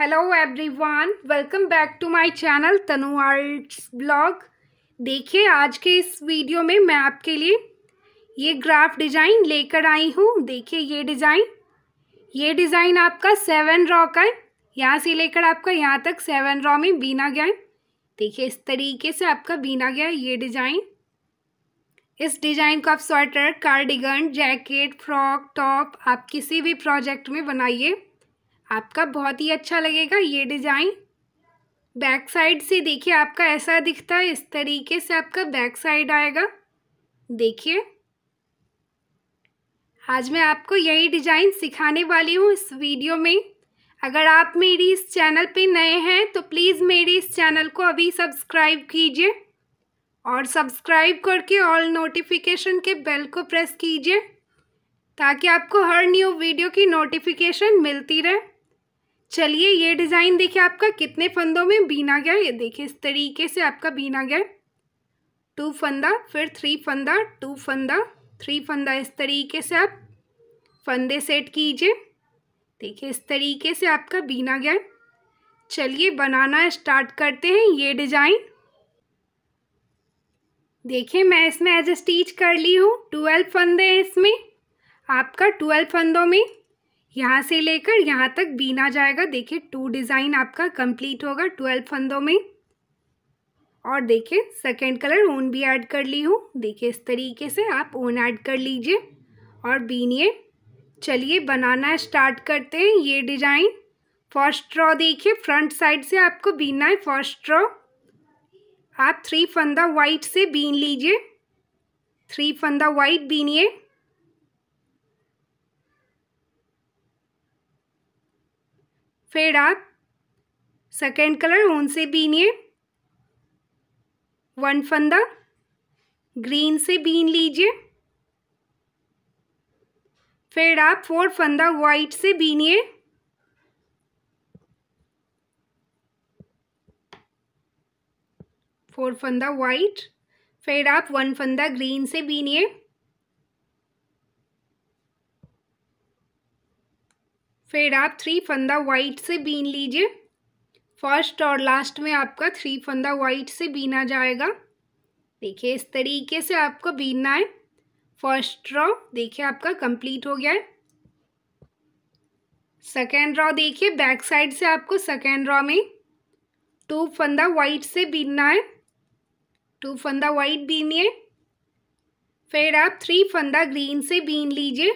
hello everyone welcome back to my channel Tanu arts blog देखिए आज के इस वीडियो में मैं आपके लिए ये ग्राफ डिज़ाइन लेकर आई हूँ देखिए ये डिज़ाइन ये डिज़ाइन आपका सेवन रॉ का है यहाँ से लेकर आपका यहाँ तक सेवन रॉ में बीना गया है देखिए इस तरीके से आपका बीना गया ये डिज़ाइन इस डिज़ाइन को आप sweater cardigan jacket frock top आप किसी भी प्रोजेक्ट में बनाइए आपका बहुत ही अच्छा लगेगा ये डिज़ाइन बैक साइड से देखिए आपका ऐसा दिखता है इस तरीके से आपका बैक साइड आएगा देखिए आज मैं आपको यही डिज़ाइन सिखाने वाली हूँ इस वीडियो में अगर आप मेरी इस चैनल पे नए हैं तो प्लीज़ मेरी इस चैनल को अभी सब्सक्राइब कीजिए और सब्सक्राइब करके ऑल नोटिफिकेशन के बेल को प्रेस कीजिए ताकि आपको हर न्यू वीडियो की नोटिफिकेशन मिलती रहे चलिए ये डिज़ाइन देखिए आपका कितने फंदों में बीना गया ये देखिए इस तरीके से आपका बीना गया टू फंदा फिर थ्री फंदा टू फंदा थ्री फंदा इस तरीके से आप फंदे सेट कीजिए देखिए इस तरीके से आपका बीना गया चलिए बनाना स्टार्ट करते हैं ये डिज़ाइन देखिए मैं इसमें एज ए स्टीच कर ली हूँ ट्वेल्व फंदे हैं इसमें आपका ट्वेल्व फंदों में यहाँ से लेकर यहाँ तक बीना जाएगा देखिए टू डिज़ाइन आपका कंप्लीट होगा ट्वेल्व फंदों में और देखिए सेकेंड कलर ऊन भी ऐड कर ली हूँ देखिए इस तरीके से आप ऊन ऐड कर लीजिए और बीनिए चलिए बनाना स्टार्ट करते हैं ये डिजाइन फर्स्ट रॉ देखिए फ्रंट साइड से आपको बीनना है फर्स्ट रॉ आप थ्री फंदा वाइट से बीन लीजिए थ्री फंदा वाइट बीनिए फिर आप सेकेंड कलर ऊन से बीनिए वन फंदा ग्रीन से बीन लीजिए फिर आप फोर फंदा वाइट से बीनिए फोर फंदा वाइट फिर आप वन फंदा ग्रीन से बीनिए फिर आप थ्री फंदा वाइट से बीन लीजिए फर्स्ट और लास्ट में आपका थ्री फंदा वाइट से बीना जाएगा देखिए इस तरीके से आपको बीनना है फर्स्ट रॉ देखिए आपका कंप्लीट हो गया है सेकेंड रॉ देखिए बैक साइड से आपको सेकेंड रॉ में टू फंदा वाइट से बीनना है टू फंदा वाइट बीनिए फिर आप थ्री फंदा ग्रीन से बीन लीजिए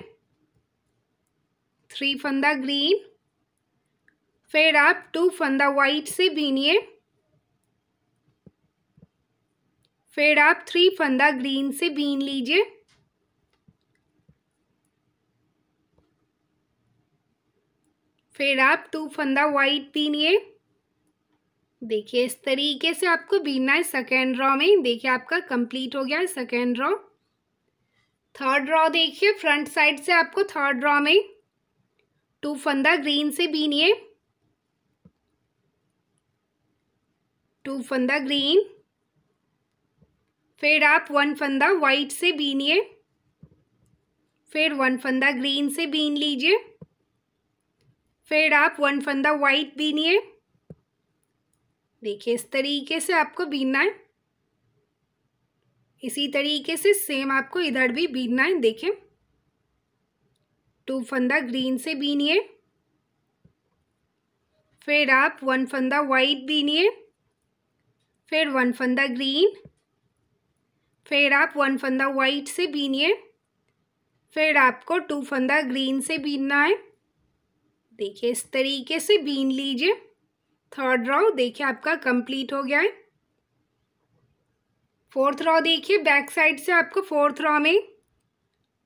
थ्री फंदा ग्रीन फिर आप टू फंदा वाइट से बीनिए फिर आप थ्री फंदा ग्रीन से बीन लीजिए फिर आप टू फंदा वाइट बीनिए देखिए इस तरीके से आपको बीनना है सेकेंड रॉ में देखिए आपका कंप्लीट हो गया है सेकेंड रॉ थर्ड रॉ देखिए फ्रंट साइड से आपको थर्ड रॉ में टू तो फंदा ग्रीन से बीन ये टू फंदा ग्रीन फिर आप वन फंदा वाइट से बीनिए फिर वन फंदा ग्रीन से बीन लीजिए फिर आप वन फंदा वाइट बीनिए देखिए इस तरीके से आपको बीनना है इसी तरीके से सेम आपको इधर भी बीनना है देखें टू तो फंदा ग्रीन से बीनिए फिर आप वन फंदा वाइट बीनिए फिर वन फंदा ग्रीन फिर आप वन फंदा वाइट से बीनिए फिर आपको टू फंदा ग्रीन से बीनना है देखिए इस तरीके से बीन लीजिए थर्ड रॉ देखिए आपका कंप्लीट हो गया है फोर्थ रॉ देखिए बैक साइड से आपको फोर्थ रॉ में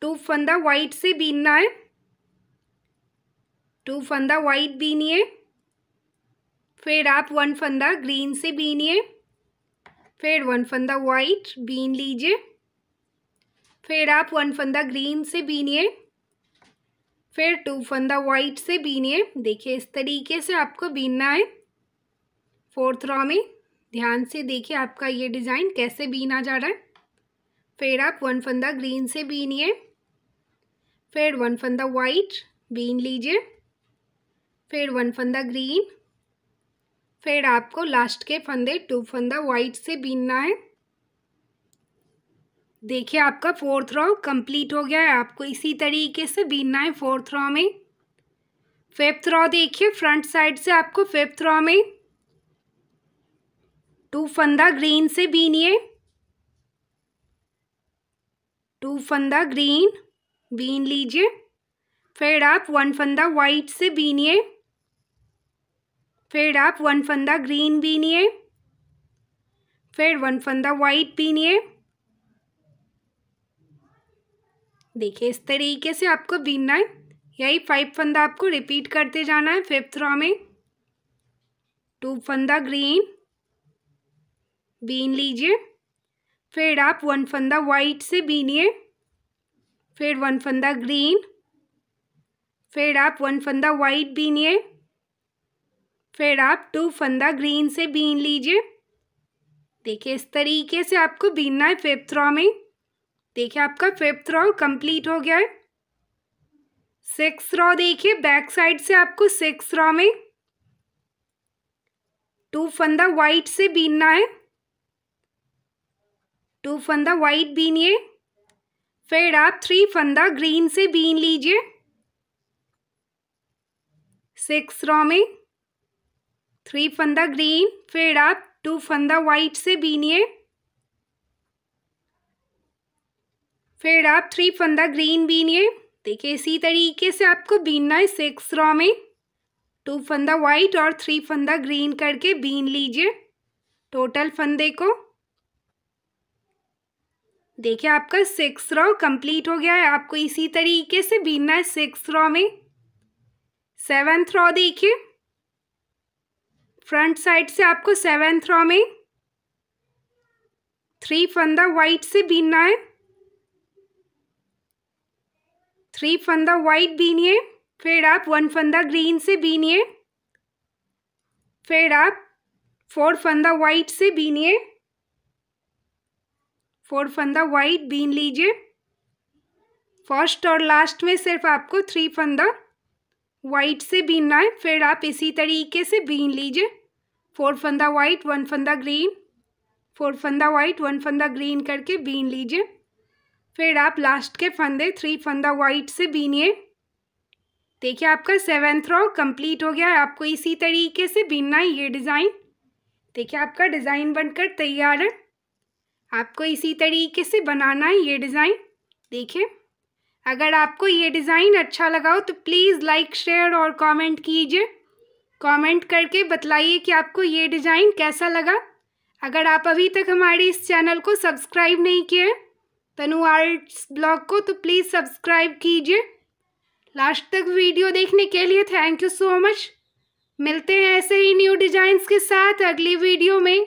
टू फंदा वाइट से बीनना है टू फंदा वाइट बीनिए फिर आप वन फंदा ग्रीन से बीनिए फिर वन फंदा वाइट बीन लीजिए फिर आप वन फंदा ग्रीन से बीनिए फिर टू फंदा वाइट से बीनिए देखिए इस तरीके से आपको बीनना है फोर्थ रॉ में ध्यान से देखिए आपका ये डिज़ाइन कैसे बीना जा रहा है फिर आप वन फंदा ग्रीन से बीनिए फिर वन फंदा वाइट बीन लीजिए फिर वन फंदा ग्रीन फिर आपको लास्ट के फंदे टू फंदा वाइट से बीनना है देखिए आपका फोर्थ रॉ कंप्लीट हो गया है आपको इसी तरीके से बीनना है फोर्थ रॉ में फिफ्थ रॉ देखिए फ्रंट साइड से आपको फिफ्थ रॉ में टू फंदा ग्रीन से बीनिए टू फंदा ग्रीन बीन लीजिए फिर आप वन फंदा वाइट से बीनिए फिर आप वन फंदा ग्रीन बीनिए फिर वन फंदा वाइट बीनिए देखिए इस तरीके से आपको बीनना है यही फाइव फंदा आपको रिपीट करते जाना है फिफ्थ रॉ में टू फंदा ग्रीन बीन लीजिए फिर आप वन फंदा वाइट से बीनिए फिर वन फंदा ग्रीन फिर आप वन फंदा वाइट बीनिए फिर आप टू फंदा ग्रीन से बीन लीजिए देखिए इस तरीके से आपको बीनना है फिफ्थ रॉ में देखिए आपका फिफ्थ रॉ कंप्लीट हो गया है सिक्स रॉ देखिए बैक साइड से आपको सिक्स रॉ में टू फंदा वाइट से बीनना है टू फंदा वाइट बीनिए फिर आप थ्री फंदा ग्रीन से बीन लीजिए सिक्स रॉ में थ्री फंदा ग्रीन फिर आप टू फंदा वाइट से बीनिए फिर आप थ्री फंदा ग्रीन बीनिए देखिए इसी तरीके से आपको बीनना है सिक्स रॉ में टू फंदा वाइट और थ्री फंदा ग्रीन करके बीन लीजिए टोटल फंदे को देखिए आपका सिक्स रॉ कंप्लीट हो गया है आपको इसी तरीके से बीनना है सिक्स रॉ में सेवेंथ रॉ देखिए फ्रंट साइड से आपको सेवेंथ रॉ में थ्री फंदा वाइट से बीनना है थ्री फंदा वाइट बीनिए फिर आप वन फंदा ग्रीन से बीनिए फिर आप फोर फंदा वाइट से बीनिए फोर फंदा वाइट बीन लीजिए फर्स्ट और लास्ट में सिर्फ आपको थ्री फंदा वाइट से बीनना है फिर आप इसी तरीके से बीन लीजिए फोर फंदा वाइट वन फंदा ग्रीन फोर फंदा वाइट वन फंदा ग्रीन करके बीन लीजिए फिर आप लास्ट के फंदे थ्री फंदा वाइट से बीनिए देखिए आपका सेवेंथ रॉ कंप्लीट हो गया है आपको इसी तरीके से बीनना है ये डिज़ाइन देखिए आपका डिज़ाइन बनकर तैयार है आपको इसी तरीके से बनाना है ये डिज़ाइन देखिए अगर आपको ये डिज़ाइन अच्छा लगा हो तो प्लीज़ लाइक शेयर और कमेंट कीजिए कमेंट करके बतलाइए कि आपको ये डिज़ाइन कैसा लगा अगर आप अभी तक हमारे इस चैनल को सब्सक्राइब नहीं किए तनु आर्ट्स ब्लॉग को तो प्लीज़ सब्सक्राइब कीजिए लास्ट तक वीडियो देखने के लिए थैंक यू सो मच मिलते हैं ऐसे ही न्यू डिज़ाइंस के साथ अगली वीडियो में